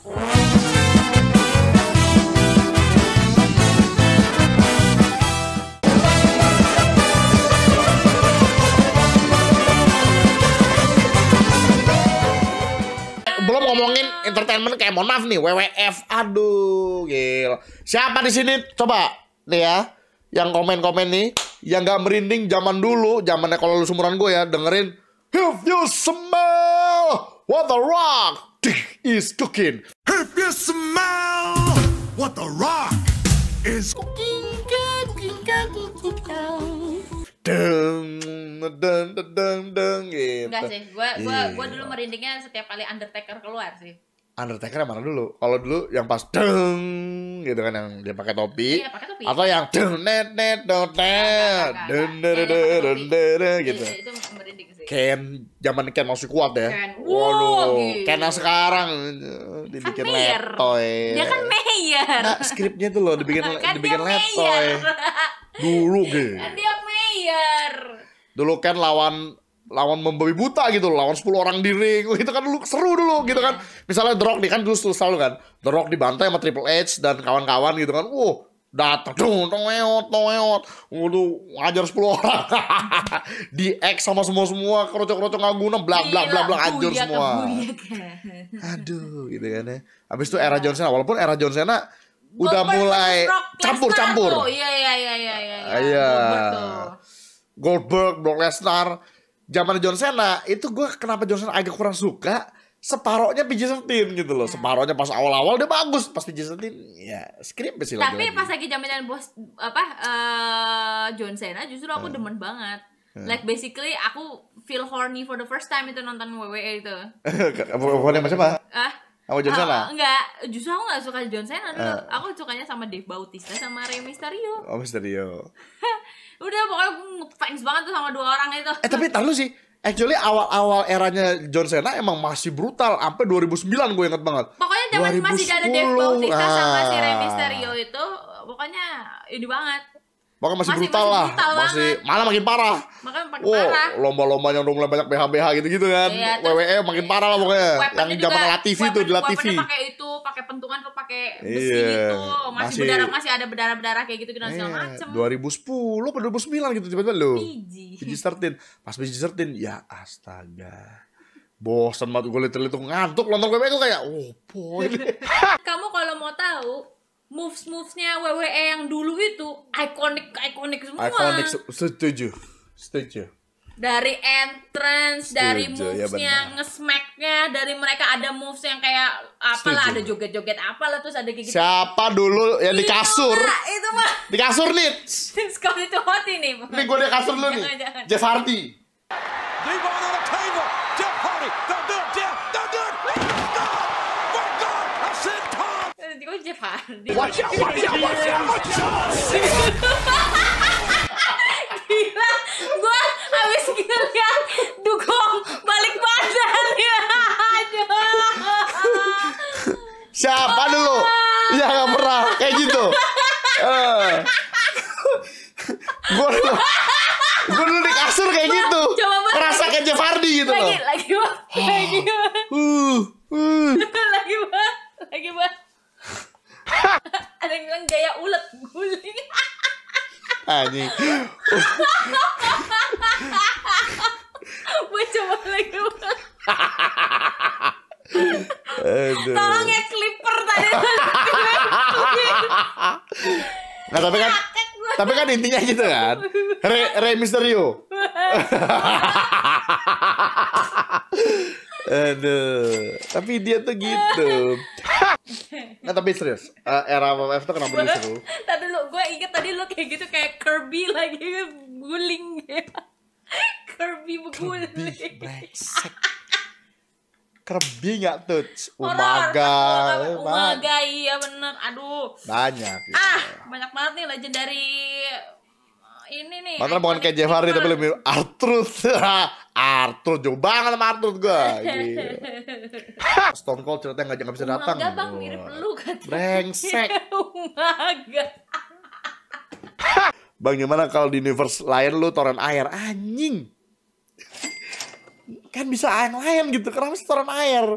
belum ngomongin entertainment kayak mohon maaf nih WWF aduh gil siapa di sini coba nih ya yang komen-komen nih yang gak merinding zaman dulu zamannya kalau lu sumuran gue ya dengerin if you smell what the rock is cooking. If you smell what the rock is cooking, Deng, deng, deng, deng, gitu. Enggak sih, gue gua, iya. gua dulu merindingnya setiap kali Undertaker keluar sih. Undertaker yang mana dulu? Kalau dulu yang pas deng gitu kan yang dia pakai topi, iya, pakai topi. atau yang deng net net dot net deng deng deng deng gitu. Itu Ken zaman Ken masih kuat ya. Ken. Wow, Ken yang gitu. sekarang eh, dibikin kan letoy. Eh. Dia kan mayor. Nah, skripnya tuh loh dibikin kan dibikin letoy. Eh. Dulu gue. Kan gitu. dia mayor. Dulu Ken lawan lawan membabi buta gitu lawan 10 orang di ring itu kan dulu seru dulu gitu kan iya. misalnya The Rock nih kan dulu selalu kan The Rock dibantai sama Triple H dan kawan-kawan gitu kan wow datang dong toeot toeot udah ngajar sepuluh orang di X sama iya, semua semua kerocok kerocok nggak guna blak blak blak blak anjur semua aduh gitu kan ya abis itu era iya. Johnson walaupun era Johnson Cena udah mulai campur campur iya, iya iya iya iya iya Goldberg Brock Lesnar zaman John Cena itu gue kenapa John Cena agak kurang suka separohnya pijat 13 gitu loh. Iya. Separohnya pas awal-awal dia bagus, pas pijat 13 ya skrip sih Tapi lagi pas lagi jaminan bos apa uh, John Cena justru aku uh. demen banget. Iya. Like basically aku feel horny for the first time itu nonton WWE itu. Horny sama siapa? Ah, sama John ah, Cena? enggak, justru aku gak suka John Cena dulu. Ah. Aku sukanya sama Dave Bautista sama Rey Mysterio. Oh, Mysterio. Udah pokoknya aku fans banget tuh sama dua orang itu. Eh, tapi tahu sih Actually awal-awal eranya John Cena emang masih brutal sampai 2009 gue inget banget. Pokoknya zaman masih ada Dave Bautista nah. sama si Rey ah. Mysterio itu pokoknya ini banget. Pokoknya masih, masih brutal masih lah, brutal masih banget. malah makin parah. Makin makin wow, parah. Lomba-lomba yang mulai banyak BH BH gitu-gitu kan. Iya, WWE makin parah lah pokoknya. Yang zaman Latif itu di Latif. Pakai besi iya. gitu masih, masih berdarah masih ada berdarah berdarah kayak gitu gitu iya. segala macem 2010 atau 2009 gitu tiba-tiba lo biji biji tertin pas biji tertin ya astaga bosan banget gue literally tuh ngantuk nonton WWE tuh kayak oh boy kamu kalau mau tahu moves movesnya WWE yang dulu itu ikonik ikonik semua ikonik setuju setuju dari entrance, Setuju, dari moves ya ngesmacknya, dari mereka ada moves yang kayak apalah Setuju. ada joget-joget apalah terus ada gigit. Siapa dulu yang di kasur? Itu mah, itu mah. Di kasur nih. itu hot ini. Ini gue di kasur dulu nih. Jeff Hardy. Jeff Hardy. Watch out, watch out, watch out, watch out. anjing gue coba lagi Aduh. Tolong ya clipper tadi. nah, tapi kan tapi kan intinya gitu kan. Re, Re Misterio. Aduh, tapi dia tuh gitu. nah, tapi serius, uh, era WWF tuh kenapa dulu seru? inget tadi lo kayak gitu kayak Kirby lagi guling ya. Kirby beguling. Kirby nggak tuh? Umaga. umaga iya bener. Aduh. Banyak. Gitu. Ah banyak banget nih legend dari eh, ini nih. Padahal bukan kayak Jeff Hardy tapi lebih Artrud. Artur jauh banget sama Artrud gue. Stone Cold ceritanya nggak bisa datang. Umaga bang mirip lu kan. Brengsek. Umaga. Bang gimana kalau di universe lain lu toren air? Anjing. kan bisa yang lain gitu. Kenapa sih toren air?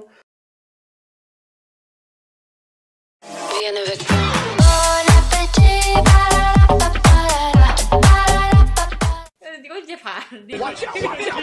Jeff